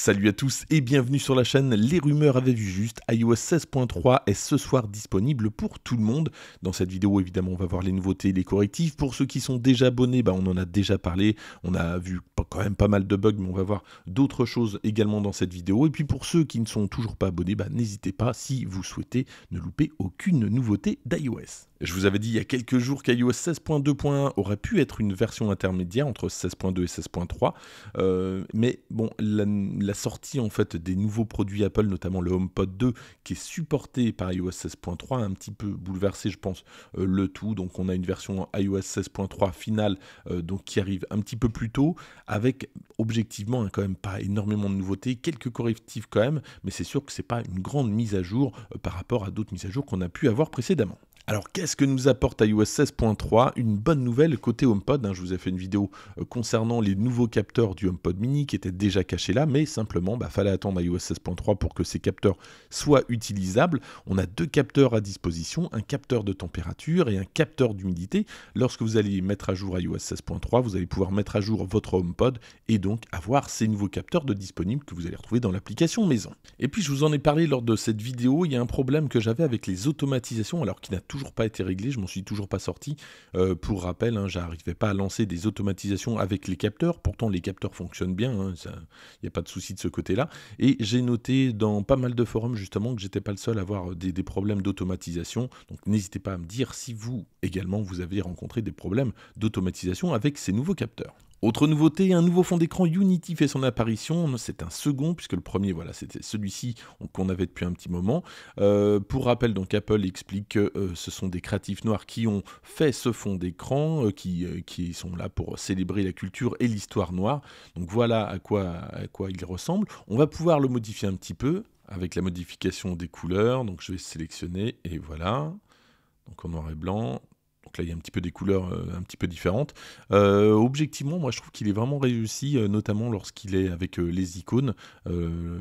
Salut à tous et bienvenue sur la chaîne Les rumeurs avaient vu juste. iOS 16.3 est ce soir disponible pour tout le monde. Dans cette vidéo, évidemment, on va voir les nouveautés, et les correctifs. Pour ceux qui sont déjà abonnés, bah, on en a déjà parlé. On a vu quand même pas mal de bugs, mais on va voir d'autres choses également dans cette vidéo. Et puis pour ceux qui ne sont toujours pas abonnés, bah, n'hésitez pas si vous souhaitez ne louper aucune nouveauté d'iOS. Je vous avais dit il y a quelques jours qu'iOS 16.2.1 aurait pu être une version intermédiaire entre 16.2 et 16.3, euh, mais bon, la, sortie en fait des nouveaux produits Apple, notamment le HomePod 2, qui est supporté par iOS 16.3, a un petit peu bouleversé, je pense, euh, le tout. Donc on a une version iOS 16.3 finale, euh, donc qui arrive un petit peu plus tôt, avec objectivement hein, quand même pas énormément de nouveautés, quelques correctifs quand même, mais c'est sûr que ce n'est pas une grande mise à jour par rapport à d'autres mises à jour qu'on a pu avoir précédemment. Alors qu'est-ce que nous apporte iOS 16.3 Une bonne nouvelle côté HomePod, hein, je vous ai fait une vidéo euh, concernant les nouveaux capteurs du HomePod mini qui étaient déjà cachés là, mais simplement bah, fallait attendre iOS 16.3 pour que ces capteurs soient utilisables. On a deux capteurs à disposition, un capteur de température et un capteur d'humidité. Lorsque vous allez mettre à jour iOS 16.3, vous allez pouvoir mettre à jour votre HomePod et donc avoir ces nouveaux capteurs de disponibles que vous allez retrouver dans l'application maison. Et puis je vous en ai parlé lors de cette vidéo, il y a un problème que j'avais avec les automatisations alors qu'il n'a toujours toujours pas été réglé, je m'en suis toujours pas sorti. Euh, pour rappel, hein, j'arrivais pas à lancer des automatisations avec les capteurs, pourtant les capteurs fonctionnent bien, il hein, n'y a pas de souci de ce côté-là. Et j'ai noté dans pas mal de forums justement que j'étais pas le seul à avoir des problèmes d'automatisation, donc n'hésitez pas à me dire si vous également vous avez rencontré des problèmes d'automatisation avec ces nouveaux capteurs. Autre nouveauté, un nouveau fond d'écran Unity fait son apparition, c'est un second puisque le premier voilà, c'était celui-ci qu'on avait depuis un petit moment. Euh, pour rappel, donc Apple explique que euh, ce sont des créatifs noirs qui ont fait ce fond d'écran, euh, qui, sont là pour célébrer la culture et l'histoire noire. Donc voilà à quoi, à quoi il ressemble. On va pouvoir le modifier un petit peu avec la modification des couleurs, donc je vais sélectionner et voilà. Donc en noir et blanc, donc là, il y a un petit peu des couleurs euh, un petit peu différentes. Euh, objectivement, moi, je trouve qu'il est vraiment réussi, euh, notamment lorsqu'il est avec les icônes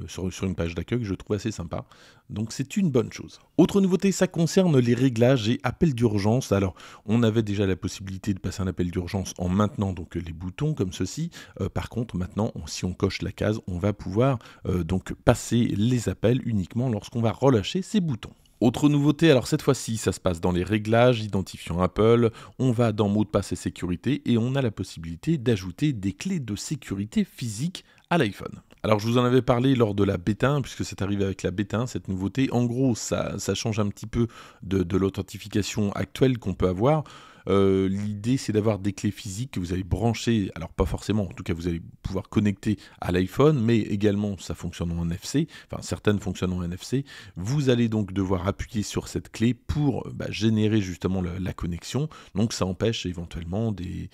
sur, une page d'accueil, que je trouve assez sympa. Donc c'est une bonne chose. Autre nouveauté, ça concerne les réglages et appels d'urgence. Alors, on avait déjà la possibilité de passer un appel d'urgence en maintenant donc les boutons comme ceci. par contre, maintenant, si on coche la case, on va pouvoir donc passer les appels uniquement lorsqu'on va relâcher ces boutons. Autre nouveauté, alors cette fois-ci, ça se passe dans les réglages identifiant Apple, on va dans mot de passe et sécurité et on a la possibilité d'ajouter des clés de sécurité physiques à l'iPhone. Alors je vous en avais parlé lors de la bêta puisque c'est arrivé avec la bêta cette nouveauté. En gros, ça, change un petit peu de l'authentification actuelle qu'on peut avoir. Euh, l'idée, c'est d'avoir des clés physiques que vous allez brancher, alors pas forcément, en tout cas, vous allez pouvoir connecter à l'iPhone, mais également, ça fonctionne en NFC, enfin, certaines fonctionnent en NFC. Vous allez donc devoir appuyer sur cette clé pour bah, générer justement la, connexion. Donc, ça empêche éventuellement des,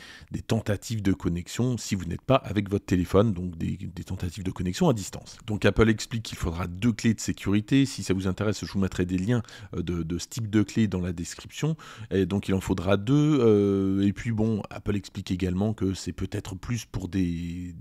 tentatives de connexion si vous n'êtes pas avec votre téléphone, donc des, tentatives de connexion à distance. Donc, Apple explique qu'il faudra deux clés de sécurité. Si ça vous intéresse, je vous mettrai des liens euh, de, ce type de clé dans la description. donc, il en faudra deux euh, et puis bon, Apple explique également que c'est peut-être plus pour des,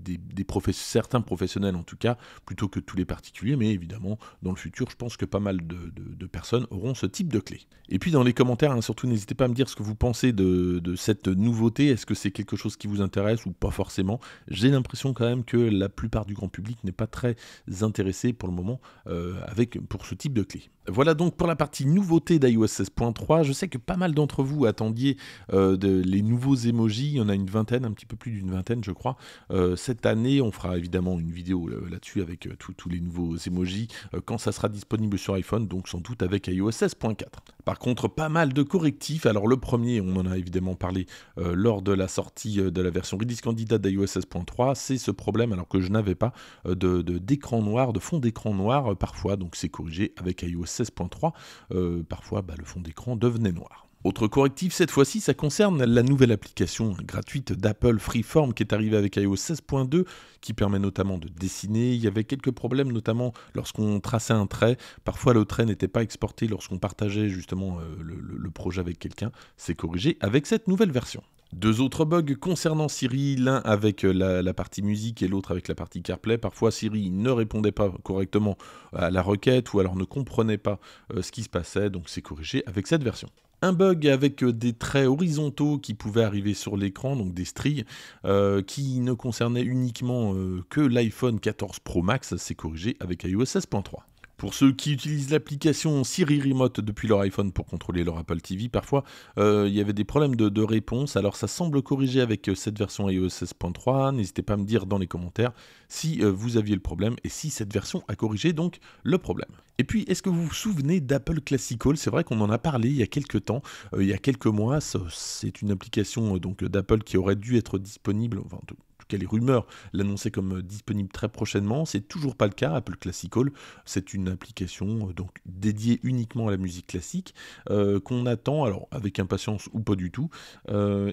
certains professionnels en tout cas, plutôt que tous les particuliers, mais évidemment, dans le futur, je pense que pas mal de, personnes auront ce type de clé. Et puis dans les commentaires, hein, surtout n'hésitez pas à me dire ce que vous pensez de, cette nouveauté, est-ce que c'est quelque chose qui vous intéresse ou pas forcément. J'ai l'impression quand même que la plupart du grand public n'est pas très intéressé pour le moment euh, avec, pour ce type de clé. Voilà donc pour la partie nouveauté d'iOS 16.3. Je sais que pas mal d'entre vous attendiez euh, de, les nouveaux emojis. Il y en a une vingtaine, un petit peu plus d'une vingtaine, je crois. Euh, cette année, on fera évidemment une vidéo là-dessus avec euh, tous les nouveaux emojis quand ça sera disponible sur iPhone, donc sans doute avec iOS 16.4. Par contre, pas mal de correctifs. Alors le premier, on en a évidemment parlé lors de la sortie de la version release candidate d'iOS 16.3, c'est ce problème, alors que je n'avais pas, de d'écran noir, de fond d'écran noir parfois, donc c'est corrigé avec iOS 16.3. parfois, bah, le fond d'écran devenait noir. Autre correctif, cette fois-ci, ça concerne la nouvelle application gratuite d'Apple Freeform qui est arrivée avec iOS 16.2, qui permet notamment de dessiner. Il y avait quelques problèmes, notamment lorsqu'on traçait un trait. Parfois, le trait n'était pas exporté lorsqu'on partageait justement euh, le, projet avec quelqu'un. C'est corrigé avec cette nouvelle version. Deux autres bugs concernant Siri, l'un avec euh, la, partie musique et l'autre avec la partie CarPlay. Parfois, Siri ne répondait pas correctement à la requête ou alors ne comprenait pas euh, ce qui se passait, donc c'est corrigé avec cette version un bug avec euh, des traits horizontaux qui pouvaient arriver sur l'écran, donc des stries, euh, qui ne concernaient uniquement euh, que l'iPhone 14 Pro Max, c'est corrigé avec iOS 16.3. Pour ceux qui utilisent l'application Siri Remote depuis leur iPhone pour contrôler leur Apple TV, parfois euh, il y avait des problèmes de, réponse. Alors ça semble corrigé avec euh, cette version iOS 16.3. N'hésitez pas à me dire dans les commentaires si euh, vous aviez le problème et si cette version a corrigé donc le problème. Et puis, est-ce que vous vous souvenez d'Apple Classical C'est vrai qu'on en a parlé il y a quelques temps, il y a quelques mois. C'est une application donc d'Apple qui aurait dû être disponible, tout les rumeurs L'annoncer comme euh, disponible très prochainement. C'est toujours pas le cas. Apple Classical, c'est une application euh, donc dédiée uniquement à la musique classique euh, qu'on attend alors avec impatience ou pas du tout.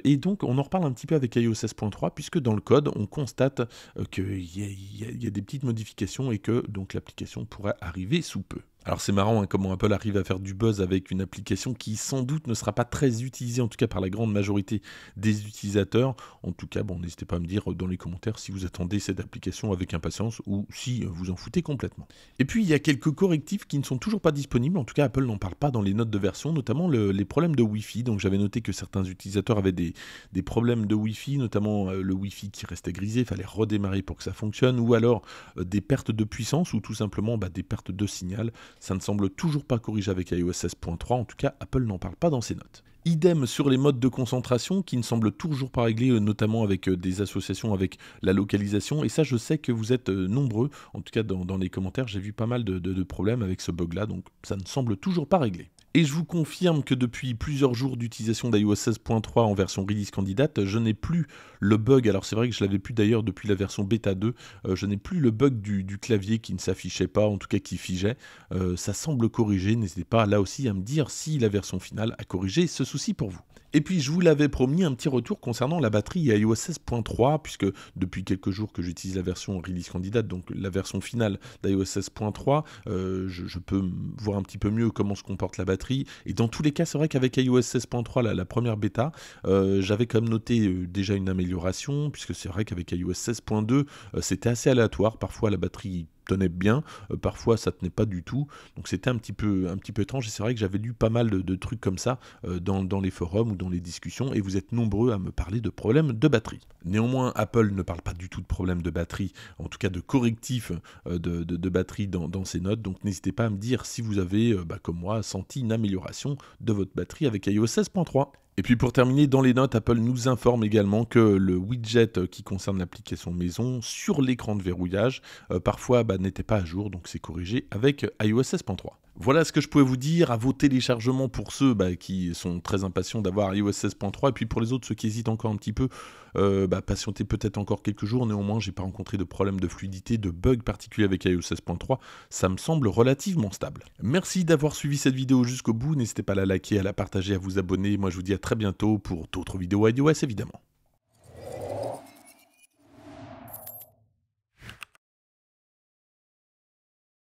et donc on en reparle un petit peu avec iOS 16.3 puisque dans le code on constate qu'il y, y, a des petites modifications et que donc l'application pourrait arriver sous peu. Alors c'est marrant hein, comment Apple arrive à faire du buzz avec une application qui sans doute ne sera pas très utilisée, en tout cas par la grande majorité des utilisateurs. En tout cas, bon, n'hésitez pas à me dire dans les commentaires si vous attendez cette application avec impatience ou si vous en foutez complètement. Et puis il y a quelques correctifs qui ne sont toujours pas disponibles, en tout cas Apple n'en parle pas dans les notes de version, notamment les problèmes de Wi-Fi. Donc j'avais noté que certains utilisateurs avaient des, problèmes de Wi-Fi, notamment euh, le Wi-Fi qui restait grisé, il fallait redémarrer pour que ça fonctionne, ou alors euh, des pertes de puissance ou tout simplement bah, des pertes de signal. Ça ne semble toujours pas corrigé avec iOS 16.3, en tout cas Apple n'en parle pas dans ses notes. Idem sur les modes de concentration qui ne semblent toujours pas réglés, euh, notamment avec euh, des associations avec la localisation. Et ça, je sais que vous êtes euh, nombreux, en tout cas dans, les commentaires, j'ai vu pas mal de, de problèmes avec ce bug-là, donc ça ne semble toujours pas réglé. Et je vous confirme que depuis plusieurs jours d'utilisation d'iOS 16.3 en version release candidate, je n'ai plus le bug, alors c'est vrai que je l'avais plus d'ailleurs depuis la version bêta 2, euh, je n'ai plus le bug du, clavier qui ne s'affichait pas, en tout cas qui figeait. Euh, ça semble corrigé, n'hésitez pas là aussi à me dire si la version finale a corrigé ce souci pour vous. Et puis je vous l'avais promis un petit retour concernant la batterie iOS 16.3 puisque depuis quelques jours que j'utilise la version release candidate, donc la version finale d'iOS 16.3, euh, je, peux voir un petit peu mieux comment se comporte la batterie. Et dans tous les cas, c'est vrai qu'avec iOS 16.3, la, la première bêta, euh, j'avais quand même noté euh, déjà une amélioration puisque c'est vrai qu'avec iOS 16.2, c'était assez aléatoire. Parfois la batterie tenait bien, euh, parfois ça tenait pas du tout. Donc c'était un petit peu un petit peu étrange et c'est vrai que j'avais lu pas mal de, trucs comme ça euh, dans, dans, les forums ou dans les discussions et vous êtes nombreux à me parler de problèmes de batterie. Néanmoins, Apple ne parle pas du tout de problèmes de batterie, en tout cas de correctifs euh, de, batterie dans, dans, ses notes. Donc n'hésitez pas à me dire si vous avez, bah, comme moi, senti une amélioration de votre batterie avec iOS 16.3. Et puis pour terminer, dans les notes, Apple nous informe également que le widget euh, qui concerne l'application maison sur l'écran de verrouillage, euh, parfois bah, n'était pas à jour, donc c'est corrigé avec iOS 16.3. Voilà ce que je pouvais vous dire à vos téléchargements pour ceux bah, qui sont très impatients d'avoir iOS 16.3 et puis pour les autres, ceux qui hésitent encore un petit peu, euh, bah, patientez peut-être encore quelques jours. Néanmoins, j'ai pas rencontré de problème de fluidité, de bugs particuliers avec iOS 16.3. Ça me semble relativement stable. Merci d'avoir suivi cette vidéo jusqu'au bout. N'hésitez pas à la liker, à la partager, à vous abonner. Moi, je vous dis à très bientôt pour d'autres vidéos iOS évidemment.